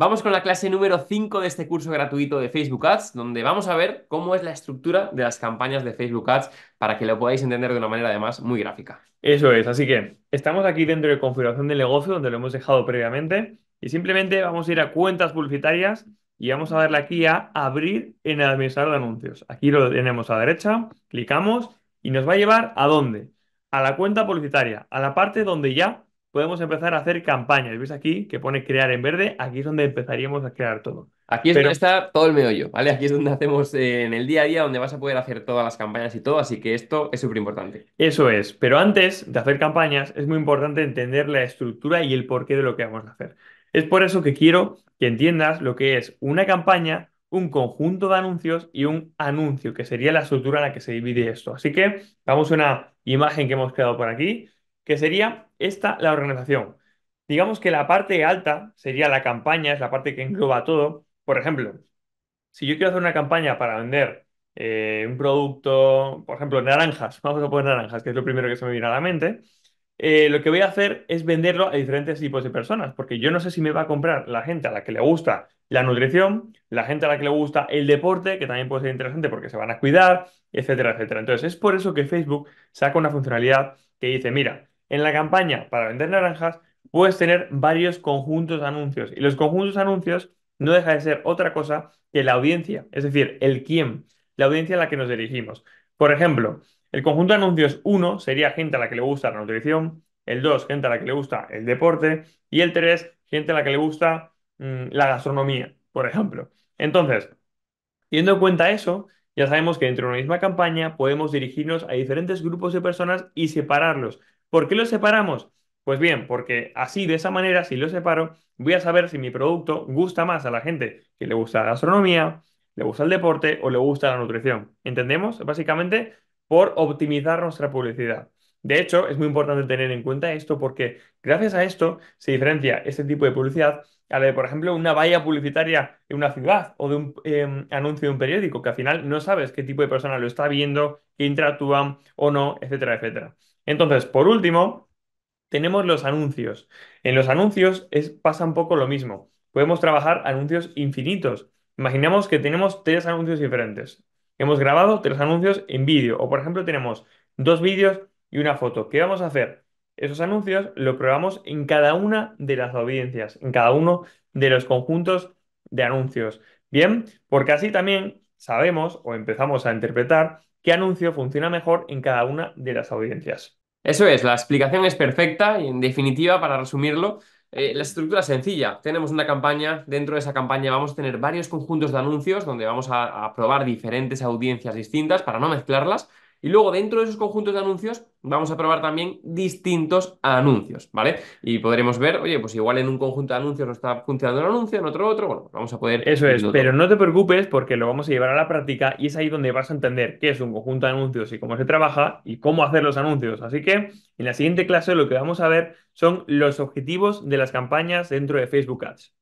Vamos con la clase número 5 de este curso gratuito de Facebook Ads, donde vamos a ver cómo es la estructura de las campañas de Facebook Ads para que lo podáis entender de una manera además muy gráfica. Eso es, así que estamos aquí dentro de configuración del negocio, donde lo hemos dejado previamente, y simplemente vamos a ir a cuentas publicitarias y vamos a darle aquí a abrir en el administrador de anuncios. Aquí lo tenemos a la derecha, clicamos y nos va a llevar a dónde? A la cuenta publicitaria, a la parte donde ya podemos empezar a hacer campañas. ¿Veis aquí que pone crear en verde? Aquí es donde empezaríamos a crear todo. Aquí es donde está todo el meollo, ¿vale? Aquí es donde hacemos eh, en el día a día, donde vas a poder hacer todas las campañas y todo, así que esto es súper importante. Eso es, pero antes de hacer campañas es muy importante entender la estructura y el porqué de lo que vamos a hacer. Es por eso que quiero que entiendas lo que es una campaña, un conjunto de anuncios y un anuncio, que sería la estructura en la que se divide esto. Así que vamos a una imagen que hemos creado por aquí que sería esta la organización. Digamos que la parte alta sería la campaña, es la parte que engloba todo. Por ejemplo, si yo quiero hacer una campaña para vender eh, un producto, por ejemplo, naranjas, vamos a poner naranjas, que es lo primero que se me viene a la mente, eh, lo que voy a hacer es venderlo a diferentes tipos de personas, porque yo no sé si me va a comprar la gente a la que le gusta la nutrición, la gente a la que le gusta el deporte, que también puede ser interesante porque se van a cuidar, etcétera, etcétera. Entonces, es por eso que Facebook saca una funcionalidad que dice, mira, en la campaña para vender naranjas puedes tener varios conjuntos de anuncios y los conjuntos de anuncios no deja de ser otra cosa que la audiencia, es decir, el quién, la audiencia a la que nos dirigimos. Por ejemplo, el conjunto de anuncios 1 sería gente a la que le gusta la nutrición, el 2, gente a la que le gusta el deporte, y el 3, gente a la que le gusta mm, la gastronomía, por ejemplo. Entonces, teniendo en cuenta eso, ya sabemos que dentro de una misma campaña podemos dirigirnos a diferentes grupos de personas y separarlos ¿Por qué lo separamos? Pues bien, porque así, de esa manera, si lo separo, voy a saber si mi producto gusta más a la gente que le gusta la gastronomía, le gusta el deporte o le gusta la nutrición. ¿Entendemos? Básicamente por optimizar nuestra publicidad. De hecho, es muy importante tener en cuenta esto porque gracias a esto se diferencia este tipo de publicidad a la de, por ejemplo, una valla publicitaria en una ciudad o de un em, anuncio de un periódico, que al final no sabes qué tipo de persona lo está viendo, qué interactúan o no, etcétera, etcétera. Entonces, por último, tenemos los anuncios. En los anuncios es, pasa un poco lo mismo. Podemos trabajar anuncios infinitos. Imaginemos que tenemos tres anuncios diferentes. Hemos grabado tres anuncios en vídeo o, por ejemplo, tenemos dos vídeos y una foto. ¿Qué vamos a hacer? Esos anuncios lo probamos en cada una de las audiencias, en cada uno de los conjuntos de anuncios. Bien, porque así también sabemos o empezamos a interpretar qué anuncio funciona mejor en cada una de las audiencias. Eso es, la explicación es perfecta y en definitiva, para resumirlo, eh, la estructura es sencilla. Tenemos una campaña, dentro de esa campaña vamos a tener varios conjuntos de anuncios donde vamos a probar diferentes audiencias distintas para no mezclarlas y luego dentro de esos conjuntos de anuncios vamos a probar también distintos anuncios, ¿vale? Y podremos ver, oye, pues igual en un conjunto de anuncios no está funcionando el anuncio, en otro otro, bueno, vamos a poder... Eso es, pero no te preocupes porque lo vamos a llevar a la práctica y es ahí donde vas a entender qué es un conjunto de anuncios y cómo se trabaja y cómo hacer los anuncios. Así que en la siguiente clase lo que vamos a ver son los objetivos de las campañas dentro de Facebook Ads.